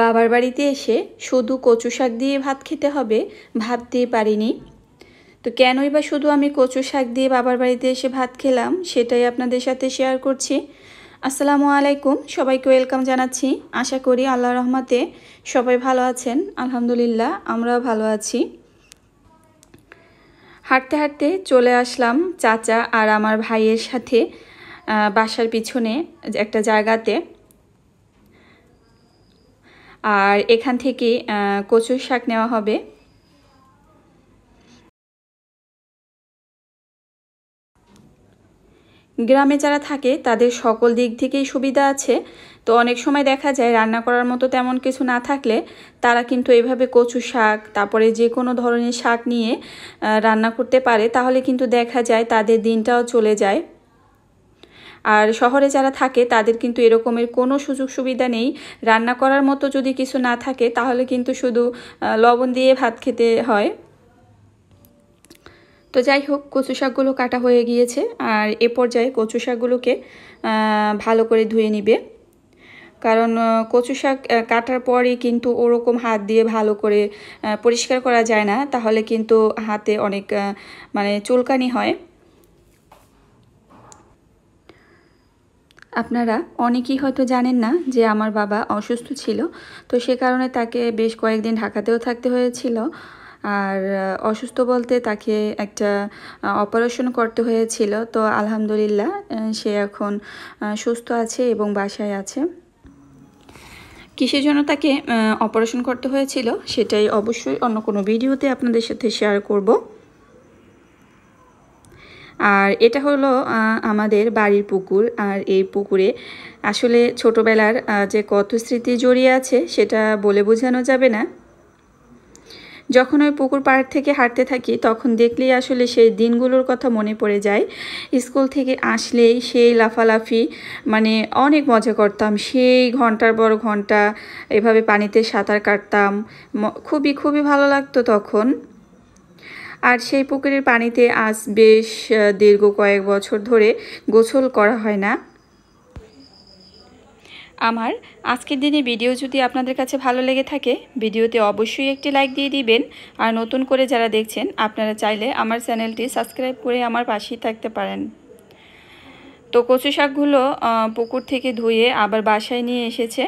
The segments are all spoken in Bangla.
বাবার বাড়িতে এসে শুধু কচু শাক দিয়ে ভাত খেতে হবে ভাবতেই পারিনি তো কেনই বা শুধু আমি কচু শাক দিয়ে বাবার বাড়িতে এসে ভাত খেলাম সেটাই আপনাদের সাথে শেয়ার করছি আসসালামু আলাইকুম সবাইকে ওয়েলকাম জানাচ্ছি আশা করি আল্লাহ রহমাতে সবাই ভালো আছেন আলহামদুলিল্লাহ আমরাও ভালো আছি হাঁটতে হাঁটতে চলে আসলাম চাচা আর আমার ভাইয়ের সাথে বাসার পিছনে একটা জায়গাতে আর এখান থেকে কচুর শাক নেওয়া হবে গ্রামে যারা থাকে তাদের সকল দিক থেকেই সুবিধা আছে তো অনেক সময় দেখা যায় রান্না করার মতো তেমন কিছু না থাকলে তারা কিন্তু এভাবে কচু শাক তারপরে যে কোনো ধরনের শাক নিয়ে রান্না করতে পারে তাহলে কিন্তু দেখা যায় তাদের দিনটাও চলে যায় আর শহরে যারা থাকে তাদের কিন্তু এরকমের কোনো সুযোগ সুবিধা নেই রান্না করার মতো যদি কিছু না থাকে তাহলে কিন্তু শুধু লবণ দিয়ে ভাত খেতে হয় তো যাই হোক কচু শাকগুলো কাটা হয়ে গিয়েছে আর এ পর্যায়ে কচু শাকগুলোকে ভালো করে ধুয়ে নিবে কারণ কচু শাক কাটার পরই কিন্তু ওরকম হাত দিয়ে ভালো করে পরিষ্কার করা যায় না তাহলে কিন্তু হাতে অনেক মানে চুলকানি হয় আপনারা অনেকেই হয়তো জানেন না যে আমার বাবা অসুস্থ ছিল তো সে কারণে তাকে বেশ কয়েকদিন ঢাকাতেও থাকতে হয়েছিল আর অসুস্থ বলতে তাকে একটা অপারেশন করতে হয়েছিল তো আলহামদুলিল্লাহ সে এখন সুস্থ আছে এবং বাসায় আছে কিসের জন্য তাকে অপারেশন করতে হয়েছিল সেটাই অবশ্যই অন্য কোনো ভিডিওতে আপনাদের সাথে শেয়ার করব আর এটা হলো আমাদের বাড়ির পুকুর আর এই পুকুরে আসলে ছোটবেলার যে কত স্মৃতি জড়িয়ে আছে সেটা বলে বোঝানো যাবে না যখন ওই পুকুর পাড় থেকে হাঁটতে থাকি তখন দেখলেই আসলে সেই দিনগুলোর কথা মনে পড়ে যায় স্কুল থেকে আসলেই সেই লাফালাফি মানে অনেক মজা করতাম সেই ঘন্টার পর ঘন্টা এভাবে পানিতে সাঁতার কাটতাম খুবই খুবই ভালো লাগতো তখন আর সেই পুকুরের পানিতে আজ বেশ দীর্ঘ কয়েক বছর ধরে গোসল করা হয় না আমার আজকের দিনে ভিডিও যদি আপনাদের কাছে ভালো লেগে থাকে ভিডিওতে অবশ্যই একটি লাইক দিয়ে দিবেন আর নতুন করে যারা দেখছেন আপনারা চাইলে আমার চ্যানেলটি সাবস্ক্রাইব করে আমার পাশেই থাকতে পারেন তো কচু শাকগুলো পুকুর থেকে ধুয়ে আবার বাসায় নিয়ে এসেছে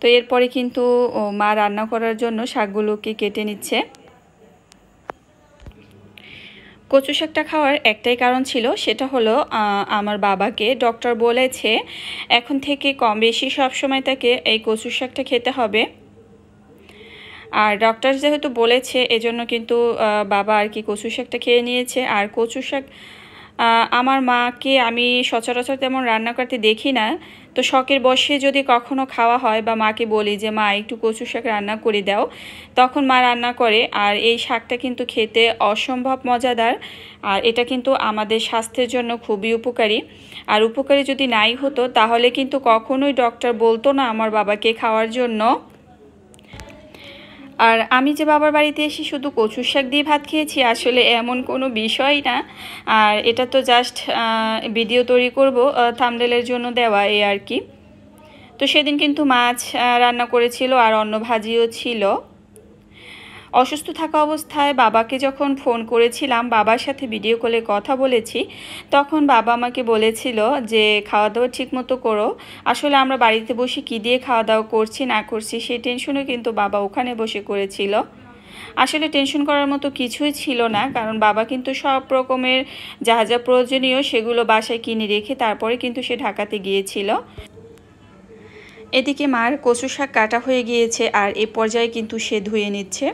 তো এরপরে কিন্তু মা রান্না করার জন্য শাকগুলোকে কেটে নিচ্ছে কচু শাকটা খাওয়ার একটাই কারণ ছিল সেটা হলো আমার বাবাকে ডক্টর বলেছে এখন থেকে কম বেশি সবসময় তাকে এই কচু শাকটা খেতে হবে আর ডক্টর যেহেতু বলেছে এজন্য কিন্তু বাবা আর কি কচু শাকটা খেয়ে নিয়েছে আর কচু শাক আমার মাকে আমি সচরাচর তেমন রান্না করতে দেখি না তো শখের বসে যদি কখনো খাওয়া হয় বা মাকে বলি যে মা একটু কচু শাক রান্না করে দাও তখন মা রান্না করে আর এই শাকটা কিন্তু খেতে অসম্ভব মজাদার আর এটা কিন্তু আমাদের স্বাস্থ্যের জন্য খুবই উপকারী আর উপকারী যদি নাই হতো তাহলে কিন্তু কখনোই ডক্টর বলতো না আমার বাবাকে খাওয়ার জন্য আর আমি যে বাবার বাড়িতে এসে শুধু কচুর শাক দিয়ে ভাত খেয়েছি আসলে এমন কোনো বিষয় না আর এটা তো জাস্ট ভিডিও তৈরি করব থামডেলের জন্য দেওয়া এই আর কি তো সেদিন কিন্তু মাছ রান্না করেছিল আর অন্ন ভাজিও ছিল অসুস্থ থাকা অবস্থায় বাবাকে যখন ফোন করেছিলাম বাবার সাথে ভিডিও কলে কথা বলেছি তখন বাবা আমাকে বলেছিল যে খাওয়া দাওয়া ঠিকমতো করো আসলে আমরা বাড়িতে বসে কী দিয়ে খাওয়া দাওয়া করছি না করছি সেই টেনশনও কিন্তু বাবা ওখানে বসে করেছিল আসলে টেনশন করার মতো কিছুই ছিল না কারণ বাবা কিন্তু সব রকমের যা যা প্রয়োজনীয় সেগুলো বাসায় কিনে রেখে তারপরে কিন্তু সে ঢাকাতে গিয়েছিল এদিকে মার কচু শাক কাটা হয়ে গিয়েছে আর এ পর্যায়ে কিন্তু সে ধুয়ে নিচ্ছে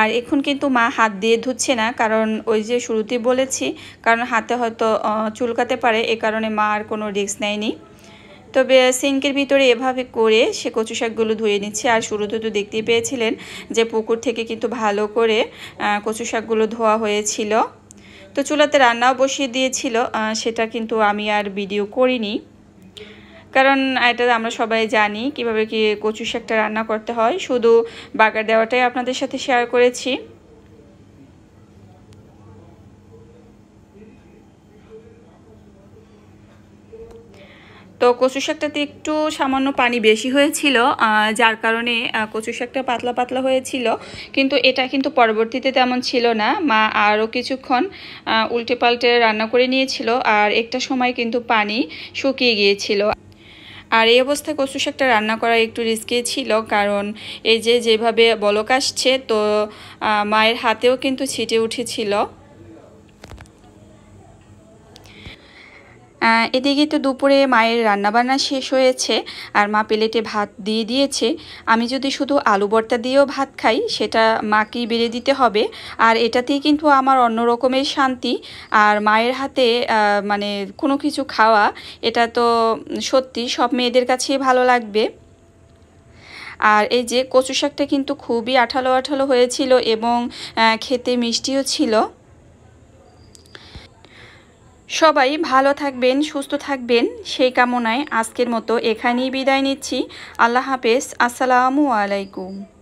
আর এখন কিন্তু মা হাত দিয়ে ধুচ্ছে না কারণ ওই যে শুরুতে বলেছি কারণ হাতে হয়তো চুলকাতে পারে এ কারণে মা আর কোনো রিস্ক নেয়নি তবে সিঙ্কের ভিতরে এভাবে করে সে কচু শাকগুলো ধুয়ে নিচ্ছে আর শুরুতে তো দেখতেই পেয়েছিলেন যে পুকুর থেকে কিন্তু ভালো করে কচু শাকগুলো ধোয়া হয়েছিল তো চুলাতে রান্নাও বসিয়ে দিয়েছিল সেটা কিন্তু আমি আর ভিডিও করিনি কারণ এটা আমরা সবাই জানি কিভাবে কি কচু শাকটা রান্না করতে হয় শুধু বাগার দেওয়াটাই আপনাদের সাথে শেয়ার করেছি তো কচু শাকটাতে একটু সামান্য পানি বেশি হয়েছিল যার কারণে কচু শাকটা পাতলা পাতলা হয়েছিল কিন্তু এটা কিন্তু পরবর্তীতে তেমন ছিল না মা আরও কিছুক্ষণ উল্টে পাল্টে রান্না করে নিয়েছিল আর একটা সময় কিন্তু পানি শুকিয়ে গিয়েছিল আর এই অবস্থায় কচু শাকটা রান্না করা একটু রিস্কি ছিল কারণ এই যে যেভাবে বলক আসছে তো মায়ের হাতেও কিন্তু ছিটে উঠেছিল এদিকে তো দুপুরে মায়ের রান্নাবান্না শেষ হয়েছে আর মা প্লেটে ভাত দিয়ে দিয়েছে আমি যদি শুধু আলু ভর্তা দিয়েও ভাত খাই সেটা মাকেই বেড়ে দিতে হবে আর এটাতেই কিন্তু আমার অন্য রকমের শান্তি আর মায়ের হাতে মানে কোনো কিছু খাওয়া এটা তো সত্যি সব মেয়েদের কাছেই ভালো লাগবে আর এই যে কচু শাকটা কিন্তু খুবই আঠালো আঠালো হয়েছিল এবং খেতে মিষ্টিও ছিল সবাই ভালো থাকবেন সুস্থ থাকবেন সেই কামনায় আজকের মতো এখানেই বিদায় নিচ্ছি আল্লাহ হাফেজ আসসালামু আলাইকুম